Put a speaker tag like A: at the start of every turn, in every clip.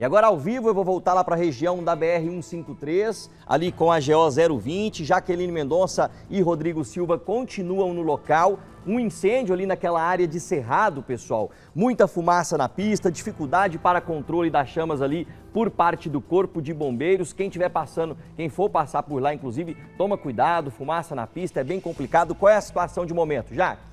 A: E agora ao vivo eu vou voltar lá para a região da BR-153, ali com a GO 020. Jaqueline Mendonça e Rodrigo Silva continuam no local. Um incêndio ali naquela área de Cerrado, pessoal. Muita fumaça na pista, dificuldade para controle das chamas ali por parte do Corpo de Bombeiros. Quem tiver passando, quem for passar por lá, inclusive, toma cuidado, fumaça na pista, é bem complicado. Qual é a situação de momento, Jaque?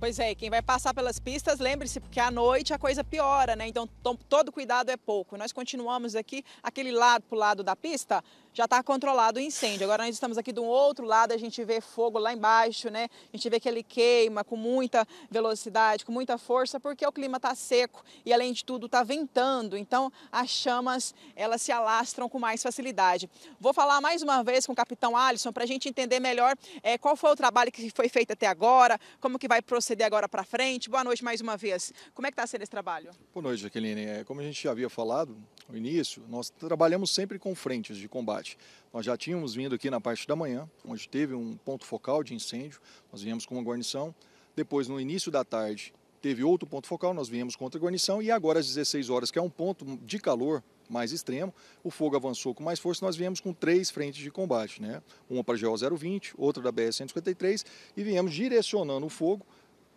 B: Pois é, quem vai passar pelas pistas, lembre-se, porque à noite a coisa piora, né? Então todo cuidado é pouco. Nós continuamos aqui, aquele lado para o lado da pista já está controlado o incêndio. Agora nós estamos aqui do outro lado, a gente vê fogo lá embaixo, né? A gente vê que ele queima com muita velocidade, com muita força, porque o clima está seco e além de tudo está ventando. Então as chamas elas se alastram com mais facilidade. Vou falar mais uma vez com o capitão Alisson para a gente entender melhor é, qual foi o trabalho que foi feito até agora, como que vai proceder CD agora para frente. Boa noite mais uma vez. Como é que está sendo esse trabalho?
C: Boa noite, Jaqueline. É, como a gente já havia falado no início, nós trabalhamos sempre com frentes de combate. Nós já tínhamos vindo aqui na parte da manhã, onde teve um ponto focal de incêndio. Nós viemos com uma guarnição. Depois, no início da tarde, teve outro ponto focal, nós viemos contra a guarnição e agora às 16 horas, que é um ponto de calor mais extremo, o fogo avançou com mais força, nós viemos com três frentes de combate, né? Uma para a GO 020, outra da BR 153 e viemos direcionando o fogo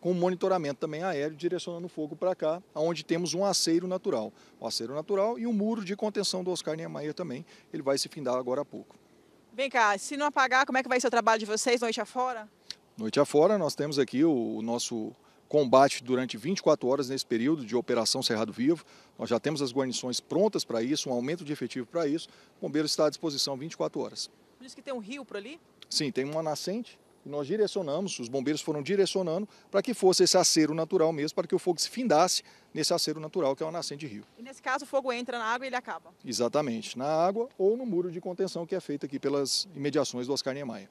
C: com monitoramento também aéreo, direcionando o fogo para cá, onde temos um aceiro natural. O um aceiro natural e um muro de contenção do Oscar Niemeyer também, ele vai se findar agora há pouco.
B: Vem cá, se não apagar, como é que vai ser o trabalho de vocês noite afora?
C: Noite afora, nós temos aqui o, o nosso combate durante 24 horas nesse período de Operação Cerrado Vivo. Nós já temos as guarnições prontas para isso, um aumento de efetivo para isso. O bombeiro está à disposição 24 horas.
B: Por isso que tem um rio por ali?
C: Sim, tem uma nascente nós direcionamos, os bombeiros foram direcionando para que fosse esse acero natural mesmo, para que o fogo se findasse nesse acero natural que é o nascente de rio.
B: E nesse caso o fogo entra na água e ele acaba?
C: Exatamente, na água ou no muro de contenção que é feito aqui pelas imediações do Oscar Niemeyer.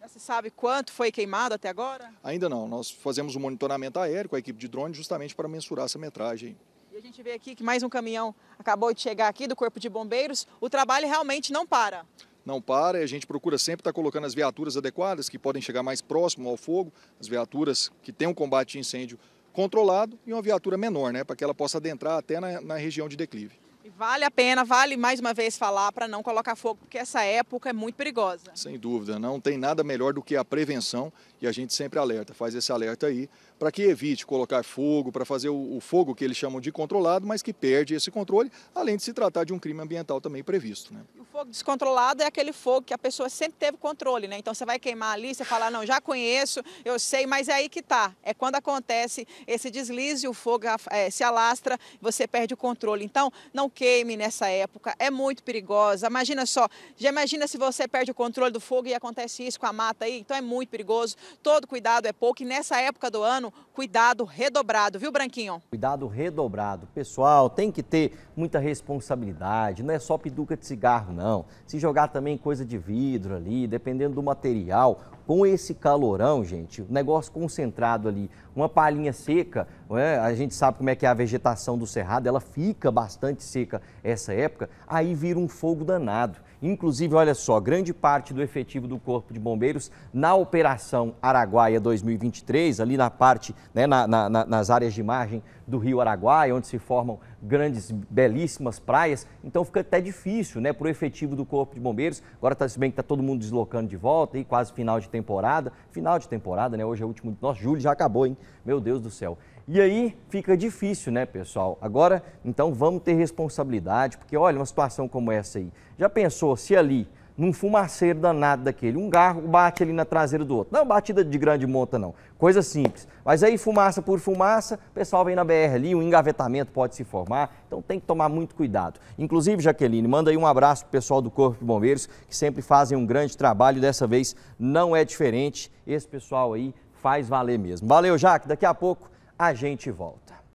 B: Já se sabe quanto foi queimado até agora?
C: Ainda não, nós fazemos um monitoramento aéreo com a equipe de drone justamente para mensurar essa metragem.
B: E a gente vê aqui que mais um caminhão acabou de chegar aqui do Corpo de Bombeiros, o trabalho realmente não para
C: não para e a gente procura sempre estar tá colocando as viaturas adequadas que podem chegar mais próximo ao fogo, as viaturas que têm um combate de incêndio controlado e uma viatura menor, né, para que ela possa adentrar até na, na região de declive.
B: Vale a pena, vale mais uma vez falar para não colocar fogo, porque essa época é muito perigosa.
C: Sem dúvida, não tem nada melhor do que a prevenção e a gente sempre alerta, faz esse alerta aí, para que evite colocar fogo, para fazer o, o, fogo que eles chamam de controlado, mas que perde esse controle, além de se tratar de um crime ambiental também previsto. Né?
B: O fogo descontrolado é aquele fogo que a pessoa sempre teve controle, né? Então você vai queimar ali, você fala, não, já conheço, eu sei, mas é aí que tá. É quando acontece esse deslize, o fogo é, se alastra, você perde o controle. Então, não queime nessa época, é muito perigosa. Imagina só, já imagina se você perde o controle do fogo e acontece isso com a mata aí, então é muito perigoso. Todo cuidado é pouco e nessa época do ano, cuidado redobrado, viu, Branquinho?
A: Cuidado redobrado. Pessoal, tem que ter muita responsabilidade, não é só piduca de cigarro, não. Se jogar também coisa de vidro ali, dependendo do material, com esse calorão, gente, o negócio concentrado ali, uma palhinha seca, né? a gente sabe como é que é a vegetação do cerrado, ela fica bastante seca essa época, aí vira um fogo danado. Inclusive, olha só, grande parte do efetivo do Corpo de Bombeiros na Operação Araguaia 2023, ali na parte, né, na, na, nas áreas de margem do Rio Araguaia, onde se formam grandes, belíssimas praias. Então fica até difícil, né, para o efetivo do Corpo de Bombeiros. Agora tá se bem que está todo mundo deslocando de volta e quase final de temporada, final de temporada, né? Hoje é o último, nossa, julho já acabou, hein? Meu Deus do céu. E aí fica difícil, né, pessoal? Agora, então, vamos ter responsabilidade, porque olha uma situação como essa aí. Já pensou se ali, num fumaceiro danado daquele, um carro bate ali na traseira do outro? Não é batida de grande monta, não. Coisa simples. Mas aí, fumaça por fumaça, o pessoal vem na BR ali, um engavetamento pode se formar, então tem que tomar muito cuidado. Inclusive, Jaqueline, manda aí um abraço pro pessoal do Corpo de Bombeiros, que sempre fazem um grande trabalho, dessa vez não é diferente. Esse pessoal aí faz valer mesmo. Valeu, Jaque. Daqui a pouco a gente volta.